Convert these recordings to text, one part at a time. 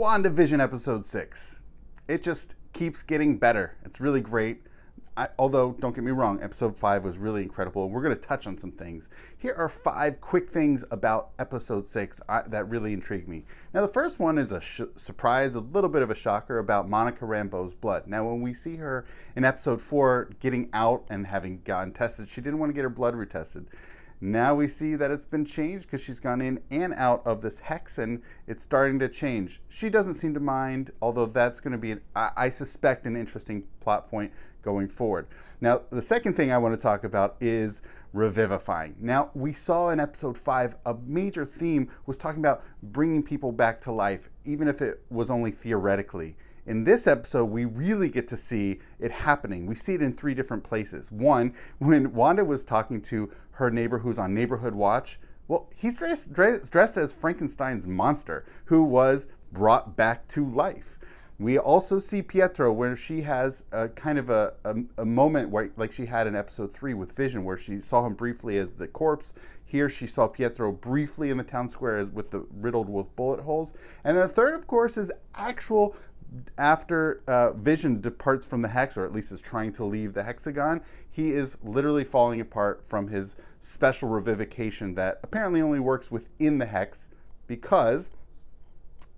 WandaVision episode 6. It just keeps getting better. It's really great. I, although, don't get me wrong, episode 5 was really incredible. We're going to touch on some things. Here are five quick things about episode 6 I, that really intrigued me. Now, the first one is a surprise, a little bit of a shocker about Monica Rambeau's blood. Now, when we see her in episode 4 getting out and having gotten tested, she didn't want to get her blood retested. Now we see that it's been changed because she's gone in and out of this hex and it's starting to change. She doesn't seem to mind, although that's going to be, an, I suspect, an interesting plot point going forward. Now, the second thing I want to talk about is revivifying. Now, we saw in episode five, a major theme was talking about bringing people back to life, even if it was only theoretically. In this episode, we really get to see it happening. We see it in three different places. One, when Wanda was talking to her neighbor who's on neighborhood watch, well, he's dressed, dressed, dressed as Frankenstein's monster who was brought back to life. We also see Pietro where she has a kind of a, a, a, moment where, like she had in episode three with Vision, where she saw him briefly as the corpse. Here she saw Pietro briefly in the town square with the riddled with bullet holes. And the third, of course, is actual after uh, Vision departs from the hex, or at least is trying to leave the hexagon, he is literally falling apart from his special revivification that apparently only works within the hex because.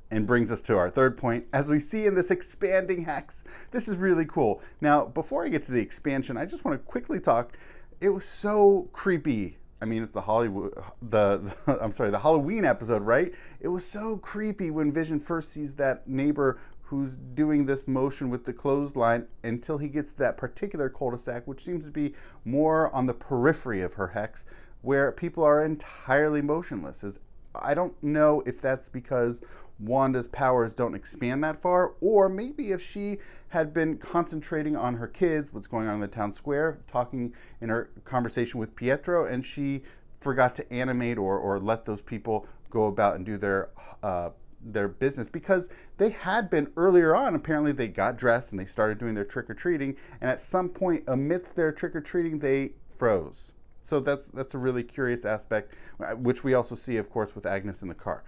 And brings us to our third point. As we see in this expanding hex, this is really cool. Now, before I get to the expansion, I just want to quickly talk. It was so creepy I mean, it's the Hollywood, the, the, I'm sorry, the Halloween episode, right? It was so creepy when Vision first sees that neighbor who's doing this motion with the clothesline until he gets that particular cul-de-sac, which seems to be more on the periphery of her hex, where people are entirely motionless. Is I don't know if that's because Wanda's powers don't expand that far, or maybe if she had been concentrating on her kids, what's going on in the town square, talking in her conversation with Pietro, and she forgot to animate or, or let those people go about and do their uh, their business because they had been earlier on. Apparently, they got dressed and they started doing their trick or treating, and at some point amidst their trick or treating, they froze. So that's that's a really curious aspect, uh, which we also see, of course, with Agnes in the car.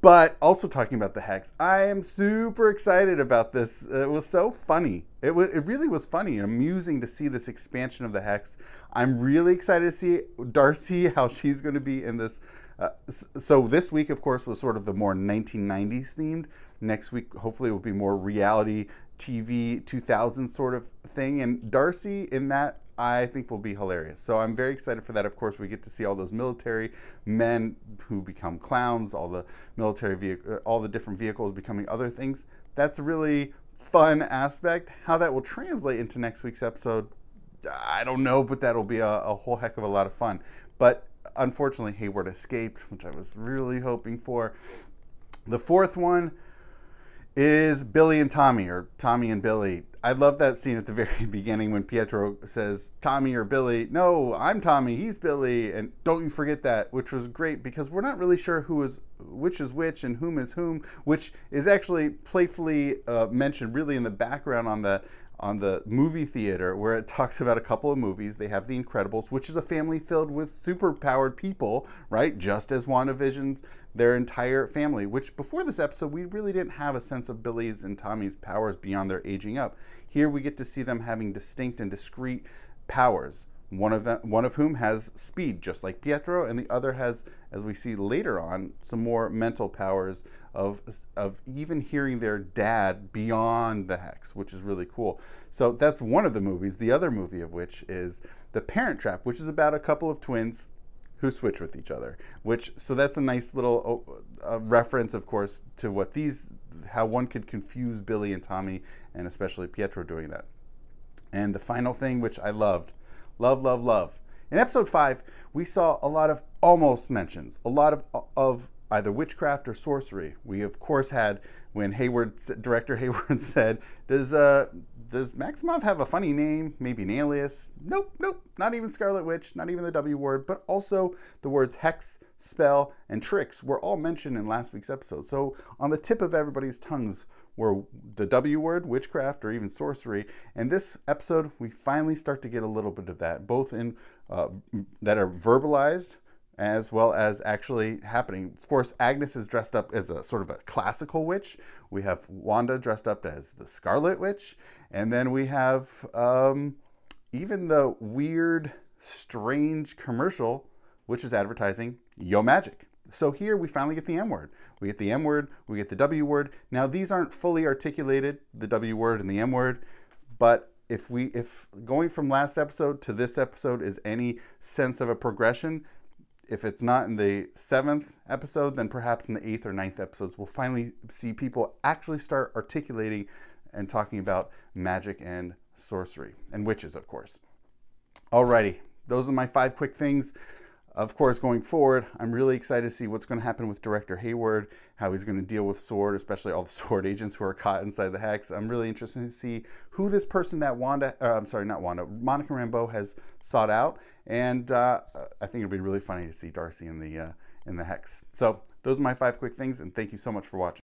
But also talking about the hex, I am super excited about this. It was so funny. It was it really was funny and amusing to see this expansion of the hex. I'm really excited to see Darcy how she's going to be in this uh, so this week, of course, was sort of the more 1990s themed. Next week, hopefully, it will be more reality TV 2000 sort of thing. And Darcy, in that, I think will be hilarious. So I'm very excited for that. Of course, we get to see all those military men who become clowns, all the military vehicle, uh, all the different vehicles becoming other things. That's a really fun aspect. How that will translate into next week's episode, I don't know, but that'll be a, a whole heck of a lot of fun. But unfortunately, Hayward escaped, which I was really hoping for. The fourth one is Billy and Tommy, or Tommy and Billy. I love that scene at the very beginning when Pietro says, Tommy or Billy, no, I'm Tommy, he's Billy, and don't you forget that, which was great because we're not really sure who is which is which and whom is whom, which is actually playfully uh, mentioned really in the background on the on the movie theater where it talks about a couple of movies. They have The Incredibles, which is a family filled with super powered people, right? Just as WandaVision's their entire family, which before this episode, we really didn't have a sense of Billy's and Tommy's powers beyond their aging up. Here we get to see them having distinct and discrete powers. One of them, one of whom has speed, just like Pietro, and the other has, as we see later on, some more mental powers of of even hearing their dad beyond the hex, which is really cool. So that's one of the movies. The other movie of which is The Parent Trap, which is about a couple of twins who switch with each other. Which so that's a nice little uh, reference, of course, to what these how one could confuse Billy and Tommy, and especially Pietro doing that. And the final thing, which I loved, love, love, love. In episode five, we saw a lot of almost mentions, a lot of of either witchcraft or sorcery. We of course had when Hayward director Hayward said, "Does uh does Maximov have a funny name? Maybe an alias? Nope, nope. Not even Scarlet Witch. Not even the W word. But also the words hex, spell, and tricks were all mentioned in last week's episode. So on the tip of everybody's tongues were the W word, witchcraft, or even sorcery. And this episode, we finally start to get a little bit of that, both in uh, that are verbalized as well as actually happening. Of course, Agnes is dressed up as a sort of a classical witch. We have Wanda dressed up as the Scarlet Witch. And then we have um, even the weird, strange commercial, which is advertising Yo Magic. So here we finally get the M word. We get the M word, we get the W word. Now these aren't fully articulated, the W word and the M word, but if we if going from last episode to this episode is any sense of a progression, if it's not in the seventh episode, then perhaps in the eighth or ninth episodes, we'll finally see people actually start articulating and talking about magic and sorcery and witches, of course. Alrighty, those are my five quick things. Of course, going forward, I'm really excited to see what's going to happen with Director Hayward, how he's going to deal with Sword, especially all the Sword agents who are caught inside the hex. I'm really interested to see who this person that Wanda, uh, I'm sorry, not Wanda, Monica Rambeau has sought out, and uh, I think it'll be really funny to see Darcy in the uh, in the hex. So those are my five quick things, and thank you so much for watching.